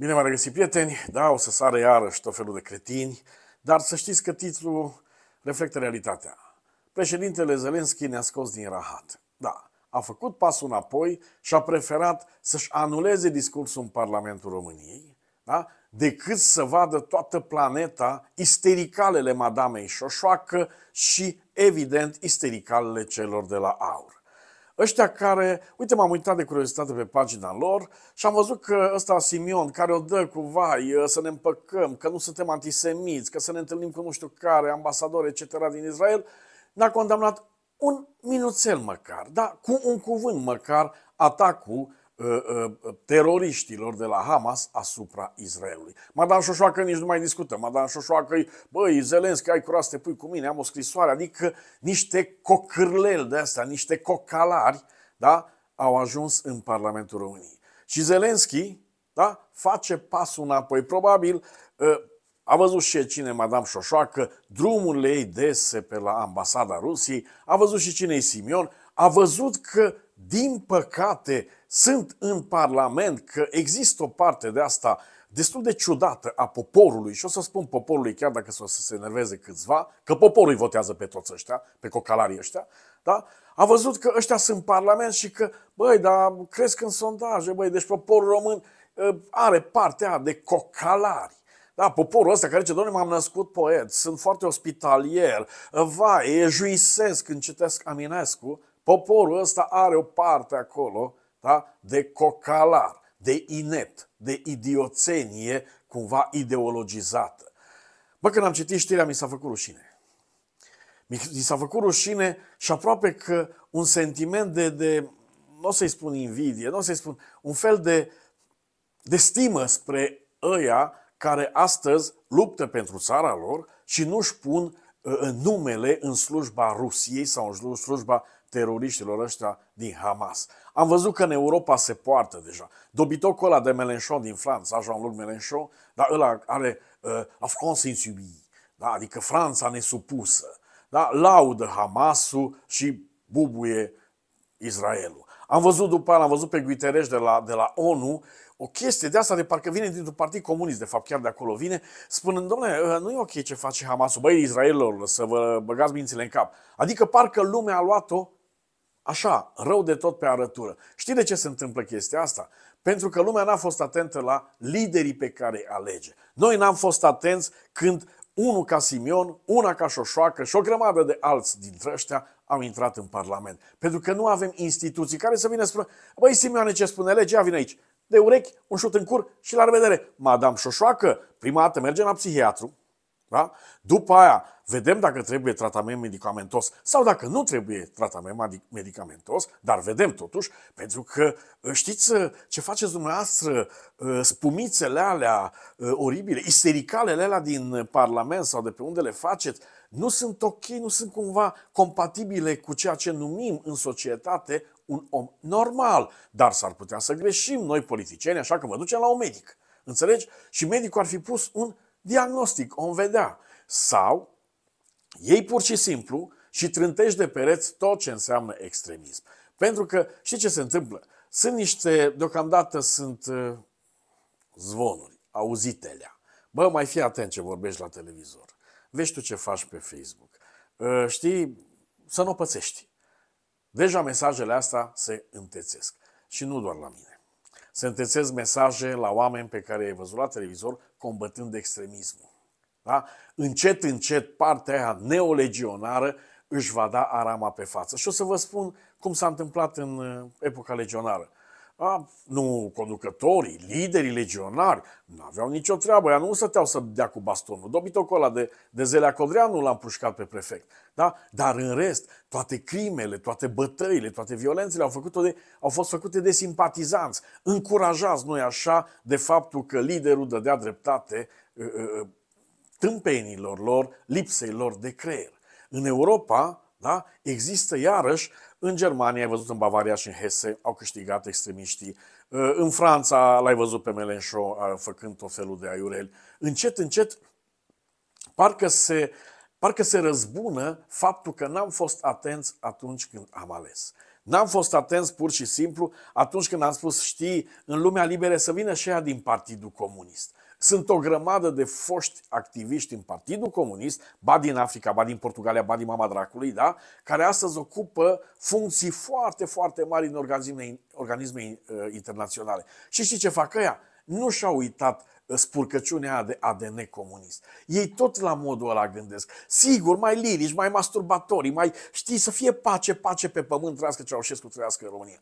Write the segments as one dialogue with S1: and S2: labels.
S1: Bine v-am regăsit, prieteni! Da, o să sară iarăși tot felul de cretini, dar să știți că titlul reflectă realitatea. Președintele Zelenski ne-a scos din rahat. Da, a făcut pasul înapoi și a preferat să-și anuleze discursul în Parlamentul României, da? decât să vadă toată planeta istericalele madamei Șoșoacă și, evident, istericalele celor de la aur. Ăștia care, uite, m-am uitat de curiozitate pe pagina lor și am văzut că ăsta Simion, care o dă cu vai, ă, să ne împăcăm, că nu suntem antisemiți, că să ne întâlnim cu nu știu care, ambasador, etc. din Israel, n-a condamnat un minuțel măcar, da? cu un cuvânt măcar, atacul Uh, uh, teroriștilor de la Hamas asupra Israelului. Madame Șoșoacă nici nu mai discută. Madame Șoșoacă băi, Zelenski, ai curat să te pui cu mine, am o scrisoare. Adică niște cocârleli de astea, niște cocalari, da, au ajuns în Parlamentul României. Și Zelenski, da, face pasul înapoi. Probabil uh, a văzut și cine Madame Șoșoacă, drumurile ei dese pe la ambasada Rusiei, a văzut și cine e Simion, a văzut că din păcate, sunt în Parlament, că există o parte de asta destul de ciudată a poporului, și o să spun poporului, chiar dacă o să se enerveze câțiva, că poporul îi votează pe toți ăștia, pe cocalarii ăștia, da? a văzut că ăștia sunt Parlament și că, băi, dar cresc în sondaje, băi, deci poporul român ă, are partea de cocalari. Da, poporul ăsta care zice, doamne, m-am născut poet, sunt foarte ospitalier, vai, juisesc când citesc Aminescu, Poporul ăsta are o parte acolo da? de cocalar, de inept, de idioțenie cumva ideologizată. Bă, când am citit știrea, mi s-a făcut rușine. Mi s-a făcut rușine și aproape că un sentiment de, de nu o să-i spun invidie, nu o să-i spun, un fel de, de stimă spre ăia care astăzi luptă pentru țara lor și nu-și pun uh, numele în slujba Rusiei sau în slujba teroriștilor ăștia din Hamas. Am văzut că în Europa se poartă deja. Dobitocul ăla de Melenchon din Franța, Jean-Luc Melenchon, dar ăla are uh, la France insubie, da? adică Franța nesupusă. Da? Laudă Hamasul și bubuie Israelul. Am văzut după aia, am văzut pe Guitereș de la, de la ONU, o chestie de asta de parcă vine dintr-un partid comunist, de fapt chiar de acolo vine, spunând, domnule, uh, nu e ok ce face Hamasul, băi, Israelul, să vă băgați mințile în cap. Adică parcă lumea a luat-o așa, rău de tot pe arătură. Știi de ce se întâmplă chestia asta? Pentru că lumea n-a fost atentă la liderii pe care alege. Noi n-am fost atenți când unul ca Simion, una ca Șoșoacă și o grămadă de alți dintre ăștia au intrat în Parlament. Pentru că nu avem instituții care să vină spună, băi Simioane ce spune legea, vine aici. De urechi, un șut în cur și la revedere. Madame Șoșoacă, prima dată merge la psihiatru, da? După aia, vedem dacă trebuie tratament medicamentos sau dacă nu trebuie tratament medicamentos, dar vedem totuși, pentru că ă, știți ă, ce faceți dumneavoastră, ă, spumițele alea oribile, istericalele alea din Parlament sau de pe unde le faceți, nu sunt ok, nu sunt cumva compatibile cu ceea ce numim în societate un om normal, dar s-ar putea să greșim noi politicieni, așa că mă ducem la un medic. Înțelegi? Și medicul ar fi pus un diagnostic, om vedea. Sau ei pur și simplu și trântești de pereți tot ce înseamnă extremism. Pentru că știi ce se întâmplă? Sunt niște, deocamdată sunt uh, zvonuri, auzitelea. Bă, mai fii atent ce vorbești la televizor. Vezi tu ce faci pe Facebook. Uh, știi, să nu o pățești. Deja mesajele astea se întețesc. Și nu doar la mine sentențez mesaje la oameni pe care i-ai văzut la televizor combătând extremismul. Da? Încet, încet, partea aia neolegionară își va da arama pe față. Și o să vă spun cum s-a întâmplat în uh, epoca legionară. A, ah, nu, conducătorii, liderii legionari, nu aveau nicio treabă, ea nu stăteau să dea cu bastonul. Dobitocul ăla de, de Zelea Codreanu l-a împușcat pe prefect. Da? Dar în rest, toate crimele, toate bătăile, toate violențele au, făcut de, au fost făcute de simpatizanți, încurajați, nu așa, de faptul că liderul dădea dreptate uh, uh, uh, tâmpenilor lor, lipsei lor de creier. În Europa, da? Există iarăși în Germania, ai văzut în Bavaria și în Hesse, au câștigat extremiștii. În Franța l-ai văzut pe Melenșo făcând tot felul de aiureli. Încet, încet, parcă se, parcă se răzbună faptul că n-am fost atenți atunci când am ales. N-am fost atenți pur și simplu atunci când am spus, știi, în lumea liberă să vină și ea din Partidul Comunist. Sunt o grămadă de foști activiști în Partidul Comunist, ba din Africa, ba din Portugalia, ba din Mama Dracului, da? care astăzi ocupă funcții foarte, foarte mari în organisme, organisme uh, internaționale. Și știi ce fac ăia? Nu și-au uitat uh, spurcăciunea de ADN comunist. Ei tot la modul ăla gândesc. Sigur, mai lirici, mai masturbatorii, mai știi să fie pace, pace pe pământ, trăiască Ceaușescu, trăiască România.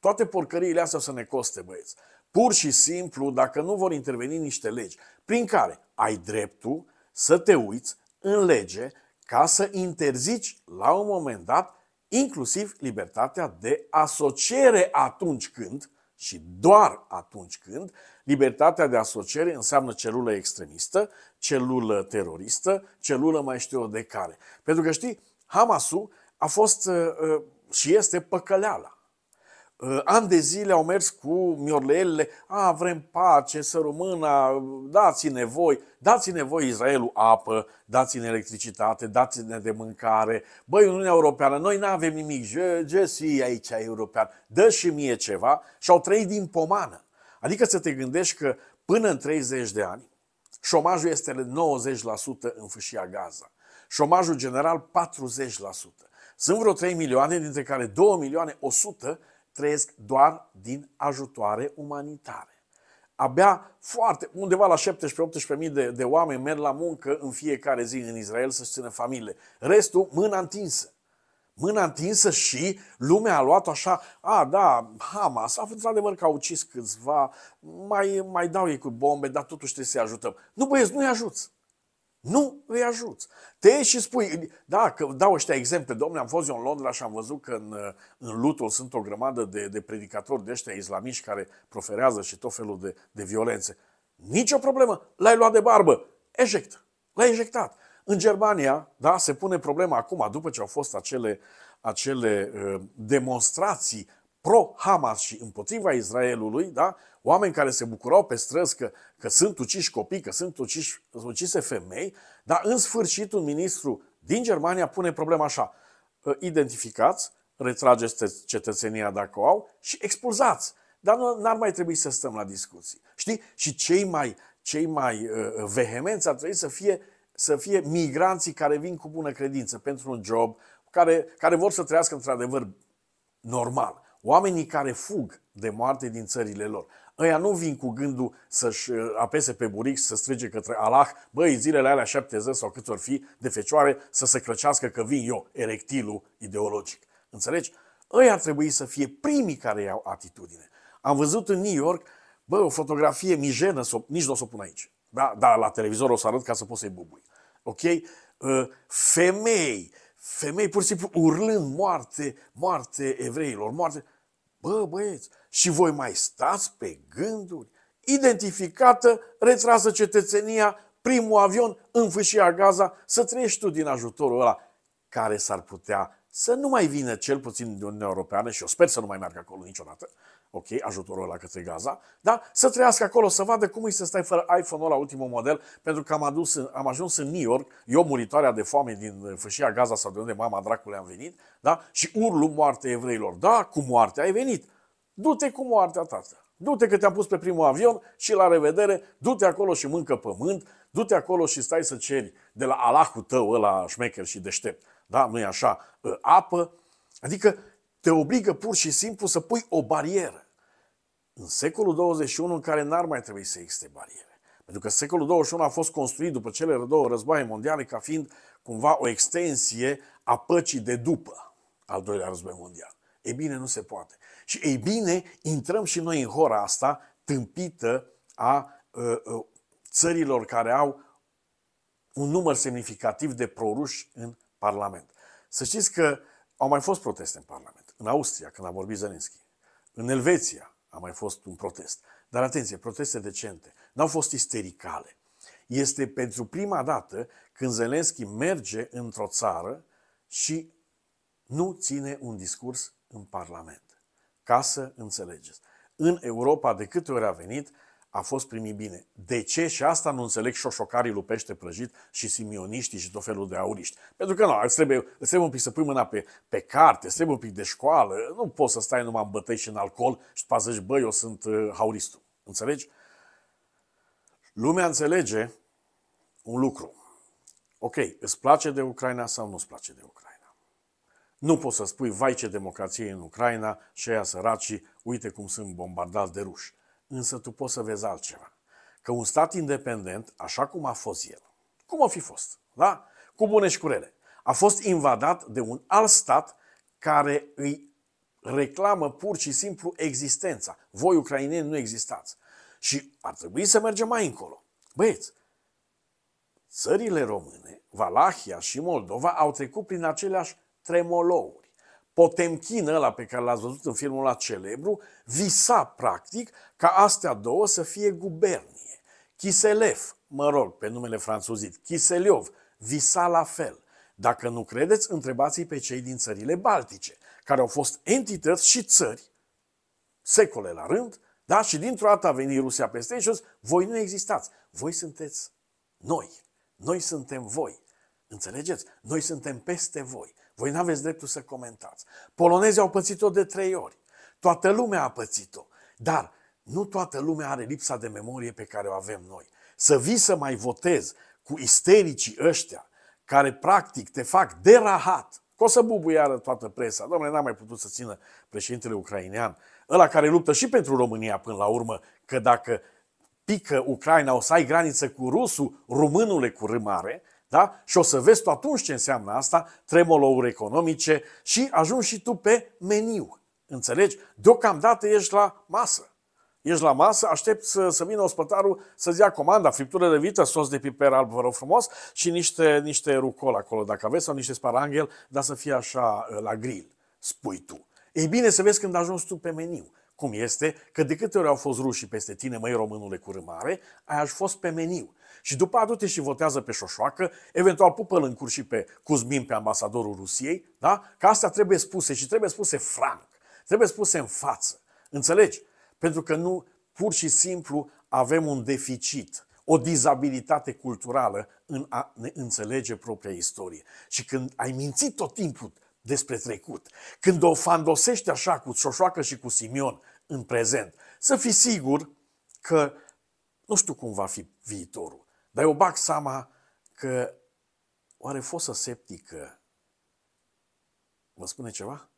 S1: Toate porcăriile astea o să ne coste, băieți. Pur și simplu, dacă nu vor interveni niște legi prin care ai dreptul să te uiți în lege ca să interzici la un moment dat inclusiv libertatea de asociere atunci când, și doar atunci când, libertatea de asociere înseamnă celulă extremistă, celulă teroristă, celulă mai știu de care. Pentru că știi, Hamasul a fost uh, uh, și este păcăleala. Uh, An de zile au mers cu miorlele, a, vrem pace, să rămână, dați-ne voi, dați-ne voi Israelul apă, dați-ne electricitate, dați-ne de mâncare. Băi, Uniunea Europeană, noi nu avem nimic, Jesse je aici european, dă și mie ceva și au trăit din pomană. Adică să te gândești că până în 30 de ani, șomajul este 90% în fâșia Gaza, șomajul general 40%. Sunt vreo 3 milioane, dintre care 2 milioane 100 trăiesc doar din ajutoare umanitare. Abia foarte, undeva la 17-18 mii de, de oameni merg la muncă în fiecare zi în Israel să-și țină familie. Restul, mâna întinsă. Mâna întinsă și lumea a luat așa, a, da, Hamas, a într-adevăr că au ucis câțiva, mai, mai dau ei cu bombe, dar totuși trebuie să-i ajutăm. Nu, băieți, nu-i ajuți. Nu îi ajuți. Te ieși și spui, da, că dau ăștia exemple, domnule, am fost eu în Londra și am văzut că în, în Luton sunt o grămadă de, de predicatori de ăștia islamiști care proferează și tot felul de, de violențe. Nici o problemă, l-ai luat de barbă, eject, l-ai ejectat. În Germania, da, se pune problema acum, după ce au fost acele, acele uh, demonstrații pro-Hamas și împotriva Israelului, da? oameni care se bucurau pe străzi că, că sunt uciși copii, că sunt uciși, ucise femei, dar în sfârșit un ministru din Germania pune problema așa. Ă, identificați, retrageți cetățenia dacă o au și expulzați. Dar nu, n-ar mai trebui să stăm la discuții. Știi? Și cei mai, cei mai uh, vehemenți ar trebui să fie, să fie migranții care vin cu bună credință pentru un job, care, care vor să trăiască într-adevăr normal. Oamenii care fug de moarte din țările lor. Ăia nu vin cu gândul să-și uh, apese pe buric să strige către Allah, băi, zilele alea 70 sau cât or fi de fecioare să se crăcească că vin eu, erectilul ideologic. Înțelegi? Ei ar trebui să fie primii care iau atitudine. Am văzut în New York, bă, o fotografie mijenă, nici nu o să o pun aici. Da, da, la televizor o să arăt ca să pot să-i bubui. Ok? Uh, femei, femei pur și simplu urlând moarte, moarte evreilor, moarte. Bă, băieți, și voi mai stați pe gânduri? Identificată, retrasă cetățenia, primul avion în fâșia Gaza, să trăiești tu din ajutorul ăla care s-ar putea să nu mai vină cel puțin din Uniunea Europeană și eu sper să nu mai meargă acolo niciodată, ok, ajutorul ăla către Gaza, da? să trăiască acolo, să vadă cum e să stai fără iPhone-ul la ultimul model, pentru că am, adus, am ajuns în New York, eu muritoarea de foame din uh, fâșia Gaza sau de unde mama dracului am venit, da? și urlu moartea evreilor. Da, cu moartea ai venit. Du-te cu moartea, tată. Du-te că te-am pus pe primul avion și la revedere, du-te acolo și mâncă pământ, du-te acolo și stai să ceri de la Allahul tău ăla șmecher și deștept. Da, nu e așa, ă, apă. Adică te obligă pur și simplu să pui o barieră în secolul 21 în care n-ar mai trebui să existe bariere. Pentru că secolul 21 a fost construit după cele două războaie mondiale ca fiind cumva o extensie a păcii de după al doilea război mondial. Ei bine, nu se poate. Și ei bine, intrăm și noi în hora asta tâmpită a a, ă, a ă, țărilor care au un număr semnificativ de proruși în Parlament. Să știți că au mai fost proteste în Parlament. În Austria, când a vorbit Zelenski. În Elveția, a mai fost un protest. Dar atenție, proteste decente, n-au fost istericale. Este pentru prima dată când Zelenski merge într-o țară și nu ține un discurs în Parlament. Ca să înțelegeți. În Europa, de câte ori a venit, a fost primit bine. De ce? Și asta nu înțeleg șoșocarii lui pește prăjit și simioniștii și tot felul de auriști. Pentru că nu, îți trebuie, îți trebuie un pic să pui mâna pe, pe carte, îți trebuie un pic de școală, nu poți să stai numai în bătăi și în alcool și după zici, băi, eu sunt uh, hauristul. Înțelegi? Lumea înțelege un lucru. Ok, îți place de Ucraina sau nu îți place de Ucraina? Nu poți să spui, vai ce democrație în Ucraina și aia săracii, uite cum sunt bombardați de ruși. Însă tu poți să vezi altceva. Că un stat independent, așa cum a fost el, cum a fi fost, da? Cu bune și cu rele. A fost invadat de un alt stat care îi reclamă pur și simplu existența. Voi, ucraineni, nu existați. Și ar trebui să mergem mai încolo. Băieți, țările române, Valahia și Moldova au trecut prin aceleași tremolouri. Potemkin ăla pe care l-ați văzut în filmul la celebru, visa practic ca astea două să fie gubernie. Kiselev, mă rog, pe numele franțuzit, Kiseliov, visa la fel. Dacă nu credeți, întrebați-i pe cei din țările baltice, care au fost entități și țări, secole la rând, da? Și dintr-o dată a venit Rusia peste ei și a zis, voi nu existați, voi sunteți noi, noi suntem voi. Înțelegeți? Noi suntem peste voi. Voi nu aveți dreptul să comentați. Polonezii au pățit-o de trei ori. Toată lumea a pățit-o. Dar nu toată lumea are lipsa de memorie pe care o avem noi. Să vii să mai votezi cu istericii ăștia, care practic te fac derahat, că o să bubuie iară toată presa. Domnule, n-a mai putut să țină președintele ucrainean, ăla care luptă și pentru România până la urmă, că dacă pică Ucraina, o să ai graniță cu rusul, românule cu râmare, da? Și o să vezi tu atunci ce înseamnă asta, tremolouri economice și ajungi și tu pe meniu. Înțelegi? Deocamdată ești la masă. Ești la masă, aștept să, să vină ospătarul să-ți ia comanda, friptură de vită, sos de piper alb, vă rog frumos, și niște, niște rucol acolo, dacă aveți, sau niște sparanghel, dar să fie așa la grill, spui tu. Ei bine, să vezi când ajungi tu pe meniu cum este că de câte ori au fost rușii peste tine, măi românule cu râmare, ai aș fost pe meniu. Și după adu-te și votează pe Șoșoacă, eventual pupă în cur și pe Cuzmin, pe ambasadorul Rusiei, da? Că astea trebuie spuse și trebuie spuse franc, trebuie spuse în față. Înțelegi? Pentru că nu, pur și simplu, avem un deficit, o dizabilitate culturală în a ne înțelege propria istorie. Și când ai mințit tot timpul despre trecut. Când o fandosești așa cu Țoșoacă și cu Simion în prezent, să fii sigur că nu știu cum va fi viitorul, dar eu bag seama că oare fosă septică vă spune ceva?